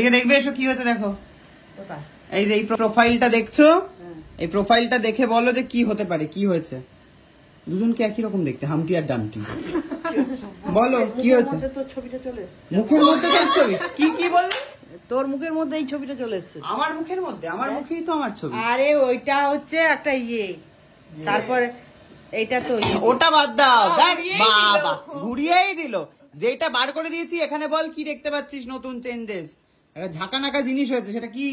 এদিকে দেখবে এসো কি হয়েছে দেখো এই যে এই প্রোফাইলটা দেখছো হ্যাঁ। এই প্রোফাইলটা দেখে বলো যে কি হতে পারে কি হয়েছে দুজনকে একই রকম দেখতে হামটি আর ডানটি বলো কি হয়েছে মুখের মধ্যে তোর ছবি কি কি বললে তোর মুখের মধ্যে এই ছবিটা চলে এসছে আমার মুখের মধ্যে আমার হ্যাঁ। মুখেই তো আমার ছবি আরে ওইটা হচ্ছে একটা ইয়ে, ইয়ে। তারপরে এইটা তো ইয়ে। ওটা বাদ দাও হ্যাঁ, বাবা ঘুরিয়েই দিল যেটা বার করে দিয়েছি এখানে বল কি দেখতে পাচ্ছিস নতুন চেঞ্জেস একটা নাকা জিনিস হয়েছে সেটা কি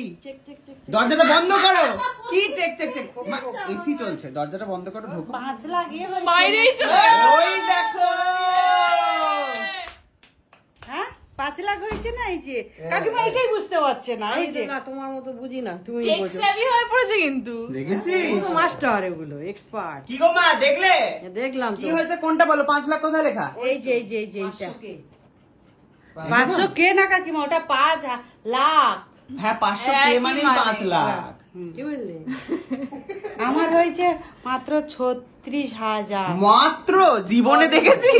দরজাটা বন্ধ করো কি চেক চেক চেক এসি চলছে দরজাটা বন্ধ করো ইয়ে দেখো হ্যাঁ? লাখ হয়েছে না এই যে বুঝতে পারছে না এই যে তোমার মতো বুঝি না তুমি মাস্টার দেখলাম কি হয়েছে কোনটা বলো পাঁচ লাখ কোথায় লেখা এই যে এই যে এই যে পাঁচশো কে না কাকিমা ওটা পাঁচ লাখ হ্যাঁ পাঁচশো কে মানে লাখ কি বললে আমার হয়েছে মাত্র ছত্রিশ হাজার মাত্র জীবনে দেখেছি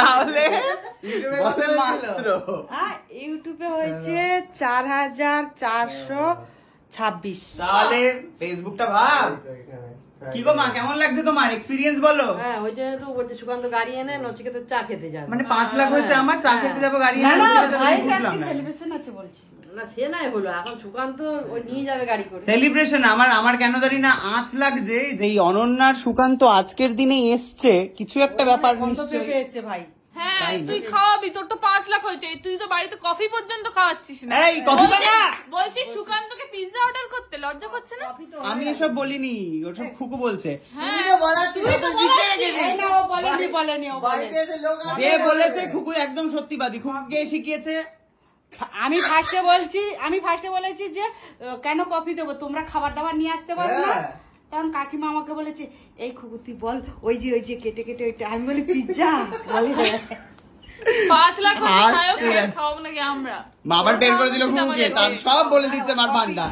তাহলে মাত্র ইউটিউবে হয়েছে চার হাজার চারশো ছাব্বিশ তাহলে ফেসবুকটা ভাব হ্যাঁ, যে এই মানে হ্যাঁ, হ্যাঁ। অনন্যার সুকান্ত আজকের দিনে এসছে কিছু একটা ব্যাপার ভাই হ্যাঁ তুই খাওয়াবি তোর তো পাঁচ লাখ হয়েছে তুই তো বাড়িতে কফি পর্যন্ত খাওয়াচ্ছিস না বলছি লজ্জা করছে না আমি এসব বলিনি ও সব হ্যাঁ। খুকু বলছে হ্যাঁ। যে বলেছে খুকু একদম সত্যিবাদী খুকুকে শিখিয়েছে আমি ফার্স্টে বলছি আমি ফার্স্টে বলেছি যে কেন কফি দেবো তোমরা খাবার দাবার নিয়ে আসতে পারো না হ্যাঁ। তখন কাকিমা আমাকে বলেছে এই খুকু তুই বল ওই যে ওই যে কেটে কেটে ওইটা আমি বলি পিজ্জা বলে পাঁচ লাখ খাও নাকি আমরা বাবার বের করে দিল খুকুকে তার সব বলে দিতে পার ভান্ডা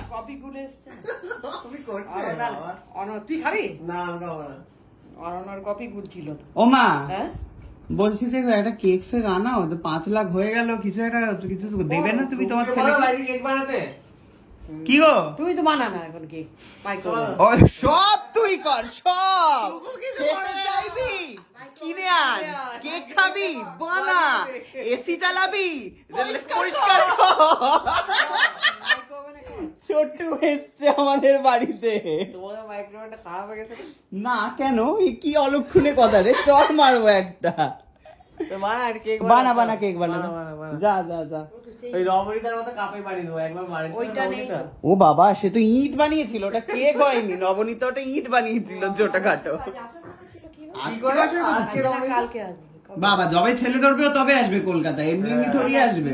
ও মা হ্যাঁ বলছি যে একটা কেক ফেক আনাও তো পাঁচ লাখ হয়ে গেল কিছু একটা কিছু দেবে না তুমি তোমার ছেলে কি গো তুই তো বানা না এখন কেক সব তুই কর সব কিনে কেক খাবি বানা এসি চালাবি পরিষ্কার এসছে আমাদের বাড়িতে না কেন কি অলক্ষণে কথা রে চট মারবো একটা ও বাবা সে তো ইট বানিয়েছিল ওটা কেক হয়নি নবনীতা ওটা ইট বানিয়েছিল ছোটখাটো বাবা যবে ছেলে ধরবে তবে আসবে কলকাতা এমনি এমনি হ্যাঁ। থরি আসবে